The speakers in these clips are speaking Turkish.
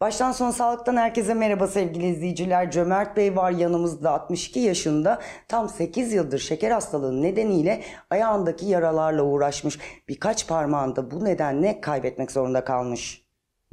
Baştan sona sağlıktan herkese merhaba sevgili izleyiciler. Cömert Bey var yanımızda 62 yaşında tam 8 yıldır şeker hastalığı nedeniyle ayağındaki yaralarla uğraşmış. Birkaç parmağında bu nedenle kaybetmek zorunda kalmış.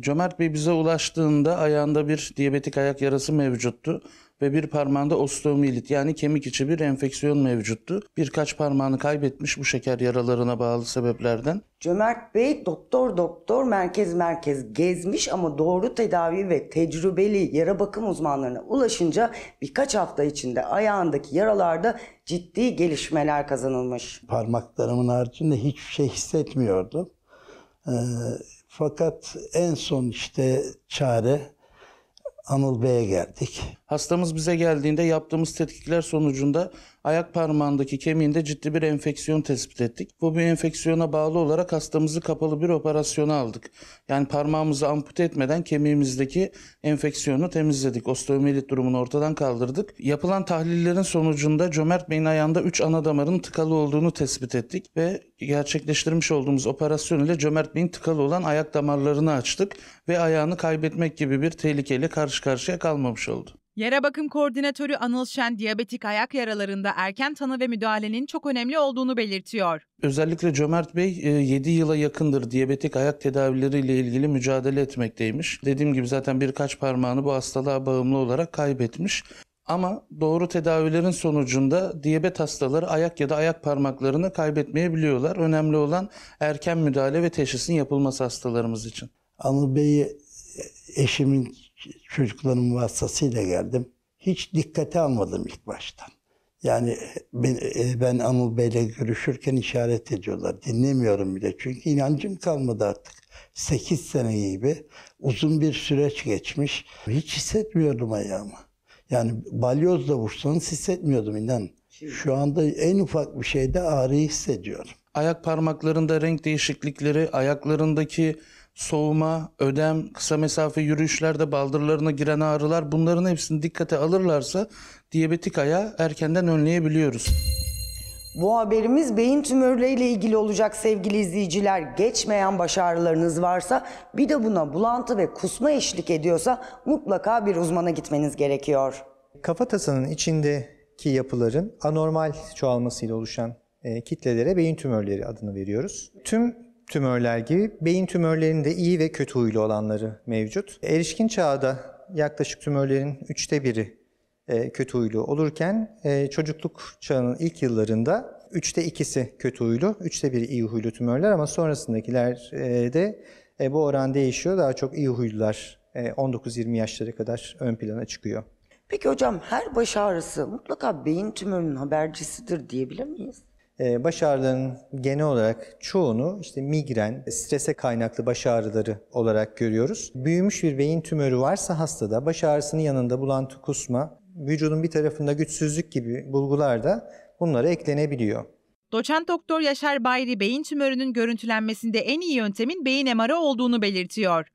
Cömert Bey bize ulaştığında ayağında bir diyabetik ayak yarası mevcuttu ve bir parmağında osteomiyelit yani kemik içi bir enfeksiyon mevcuttu. Birkaç parmağını kaybetmiş bu şeker yaralarına bağlı sebeplerden. Cömert Bey doktor doktor merkez merkez gezmiş ama doğru tedavi ve tecrübeli yara bakım uzmanlarına ulaşınca birkaç hafta içinde ayağındaki yaralarda ciddi gelişmeler kazanılmış. Parmaklarımın haricinde hiçbir şey hissetmiyordum. Ee, fakat en son işte çare Anıl Bey'e geldik. Hastamız bize geldiğinde yaptığımız tetkikler sonucunda ayak parmağındaki kemiğinde ciddi bir enfeksiyon tespit ettik. Bu bir enfeksiyona bağlı olarak hastamızı kapalı bir operasyona aldık. Yani parmağımızı ampute etmeden kemiğimizdeki enfeksiyonu temizledik. Osteomelit durumunu ortadan kaldırdık. Yapılan tahlillerin sonucunda Cömert Bey'in ayağında 3 ana damarın tıkalı olduğunu tespit ettik ve gerçekleştirmiş olduğumuz operasyon ile Cömert Bey'in tıkalı olan ayak damarlarını açtık ve ayağını kaybetmek gibi bir tehlikeyle karşı karşıya kalmamış oldu. Yara bakım koordinatörü Anıl Şen diyabetik ayak yaralarında erken tanı ve müdahalenin çok önemli olduğunu belirtiyor. Özellikle Cömert Bey 7 e, yıla yakındır diyabetik ayak tedavileriyle ilgili mücadele etmekteymiş. Dediğim gibi zaten birkaç parmağını bu hastalığa bağımlı olarak kaybetmiş. Ama doğru tedavilerin sonucunda diyabet hastaları ayak ya da ayak parmaklarını kaybetmeyebiliyorlar. Önemli olan erken müdahale ve teşhisin yapılması hastalarımız için. Anıl Bey'i e, eşimin çocukların vasıtasıyla geldim. Hiç dikkate almadım ilk baştan. Yani ben, e, ben Anıl Bey'le görüşürken işaret ediyorlar. Dinlemiyorum bile çünkü inancım kalmadı artık. 8 sene gibi uzun bir süreç geçmiş. Hiç hissetmiyordum ayağımı. Yani balyozla vursanız hissetmiyordum inan. Şu anda en ufak bir şeyde ağrı hissediyorum. Ayak parmaklarında renk değişiklikleri, ayaklarındaki soğuma, ödem, kısa mesafe yürüyüşlerde baldırlarına giren ağrılar bunların hepsini dikkate alırlarsa diyabetik ayağı erkenden önleyebiliyoruz. Bu haberimiz beyin tümörleriyle ilgili olacak sevgili izleyiciler. Geçmeyen baş ağrılarınız varsa bir de buna bulantı ve kusma eşlik ediyorsa mutlaka bir uzmana gitmeniz gerekiyor. Kafatasının içindeki yapıların anormal çoğalmasıyla oluşan e, kitlelere beyin tümörleri adını veriyoruz. Tüm tümörler gibi beyin tümörlerinde iyi ve kötü huylu olanları mevcut. Erişkin çağda yaklaşık tümörlerin üçte biri e, kötü huylu olurken e, çocukluk çağının ilk yıllarında üçte ikisi kötü huylu, üçte biri iyi huylu tümörler ama sonrasındakilerde e, bu oran değişiyor. Daha çok iyi huylular 19-20 yaşlara kadar ön plana çıkıyor. Peki hocam her baş ağrısı mutlaka beyin tümörünün habercisidir diyebilir miyiz? Ee, baş ağrılarının genel olarak çoğunu işte migren, strese kaynaklı baş ağrıları olarak görüyoruz. Büyümüş bir beyin tümörü varsa hastada baş ağrısının yanında bulantı, kusma, vücudun bir tarafında güçsüzlük gibi bulgular da bunlara eklenebiliyor. Doçent doktor Yaşar Bayri beyin tümörünün görüntülenmesinde en iyi yöntemin beyin emarı olduğunu belirtiyor.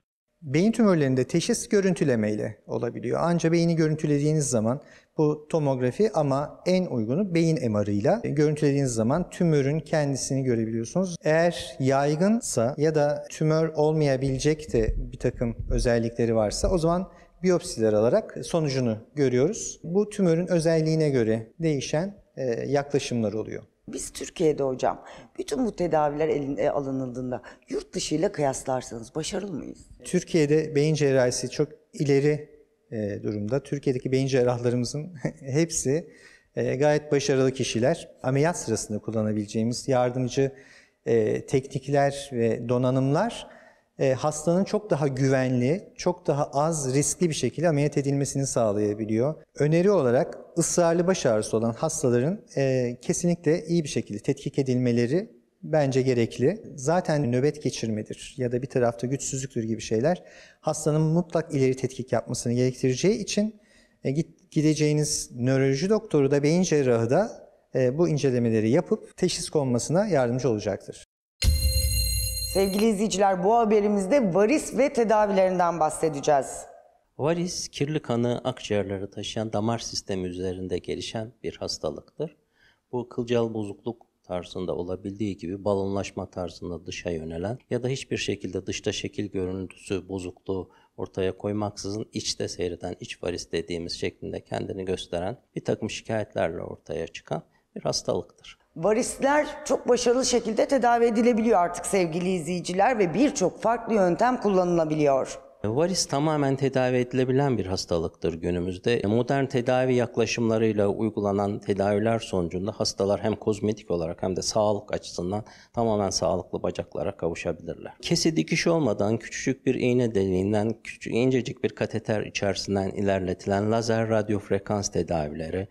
Beyin tümörlerinde teşhis görüntüleme ile olabiliyor. Anca beyni görüntülediğiniz zaman bu tomografi ama en uygunu beyin MR'ı ile görüntülediğiniz zaman tümörün kendisini görebiliyorsunuz. Eğer yaygınsa ya da tümör olmayabilecek de bir takım özellikleri varsa o zaman biyopsiler alarak sonucunu görüyoruz. Bu tümörün özelliğine göre değişen e, yaklaşımlar oluyor. Biz Türkiye'de hocam bütün bu tedaviler eline alınıldığında yurt dışıyla kıyaslarsanız başarılı mıyız? Türkiye'de beyin cerrahisi çok ileri e, durumda. Türkiye'deki beyin cerrahlarımızın hepsi e, gayet başarılı kişiler. Ameliyat sırasında kullanabileceğimiz yardımcı e, teknikler ve donanımlar e, hastanın çok daha güvenli, çok daha az riskli bir şekilde ameliyat edilmesini sağlayabiliyor. Öneri olarak ısrarlı baş ağrısı olan hastaların e, kesinlikle iyi bir şekilde tetkik edilmeleri bence gerekli. Zaten nöbet geçirmedir ya da bir tarafta güçsüzlüktür gibi şeyler hastanın mutlak ileri tetkik yapmasını gerektireceği için e, gideceğiniz nöroloji doktoru da beyin cerrahı da e, bu incelemeleri yapıp teşhis konmasına yardımcı olacaktır. Sevgili izleyiciler bu haberimizde varis ve tedavilerinden bahsedeceğiz. Varis, kirli kanı akciğerlere taşıyan damar sistemi üzerinde gelişen bir hastalıktır. Bu kılcal bozukluk tarzında olabildiği gibi balonlaşma tarzında dışa yönelen ya da hiçbir şekilde dışta şekil görüntüsü bozukluğu ortaya koymaksızın içte seyreden iç varis dediğimiz şeklinde kendini gösteren bir takım şikayetlerle ortaya çıkan bir hastalıktır varisler çok başarılı şekilde tedavi edilebiliyor artık sevgili izleyiciler ve birçok farklı yöntem kullanılabiliyor. Varis tamamen tedavi edilebilen bir hastalıktır günümüzde. E, modern tedavi yaklaşımlarıyla uygulanan tedaviler sonucunda hastalar hem kozmetik olarak hem de sağlık açısından tamamen sağlıklı bacaklara kavuşabilirler. Kesi dikiş olmadan küçücük bir iğne deliğinden küçük incecik bir kateter içerisinden ilerletilen lazer radyo frekans tedavileri,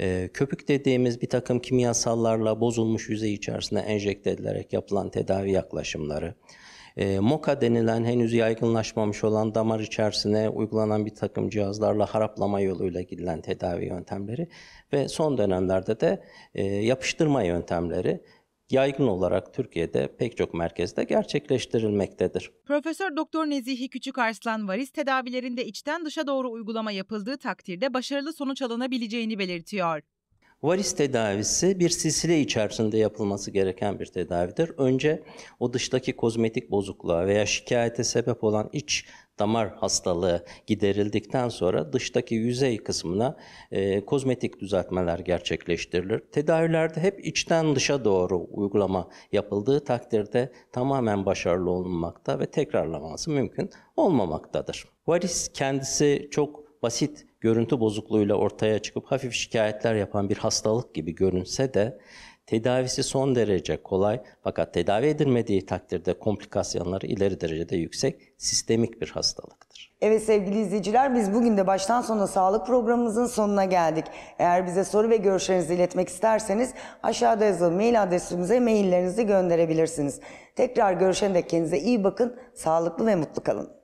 ee, köpük dediğimiz bir takım kimyasallarla bozulmuş yüzey içerisine enjekte edilerek yapılan tedavi yaklaşımları, e, MOKA denilen henüz yaygınlaşmamış olan damar içerisine uygulanan bir takım cihazlarla haraplama yoluyla gidilen tedavi yöntemleri ve son dönemlerde de e, yapıştırma yöntemleri yaygın olarak Türkiye'de pek çok merkezde gerçekleştirilmektedir. Profesör Doktor Nezihi Küçük Arslan varis tedavilerinde içten dışa doğru uygulama yapıldığı takdirde başarılı sonuç alınabileceğini belirtiyor. Varis tedavisi bir silsile içerisinde yapılması gereken bir tedavidir. Önce o dıştaki kozmetik bozukluğa veya şikayete sebep olan iç damar hastalığı giderildikten sonra dıştaki yüzey kısmına e, kozmetik düzeltmeler gerçekleştirilir. Tedavilerde hep içten dışa doğru uygulama yapıldığı takdirde tamamen başarılı olunmakta ve tekrarlaması mümkün olmamaktadır. Varis kendisi çok basit görüntü bozukluğuyla ortaya çıkıp hafif şikayetler yapan bir hastalık gibi görünse de Tedavisi son derece kolay fakat tedavi edilmediği takdirde komplikasyonları ileri derecede yüksek sistemik bir hastalıktır. Evet sevgili izleyiciler biz bugün de baştan sona sağlık programımızın sonuna geldik. Eğer bize soru ve görüşlerinizi iletmek isterseniz aşağıda yazılı mail adresimize maillerinizi gönderebilirsiniz. Tekrar görüşene dek kendinize iyi bakın, sağlıklı ve mutlu kalın.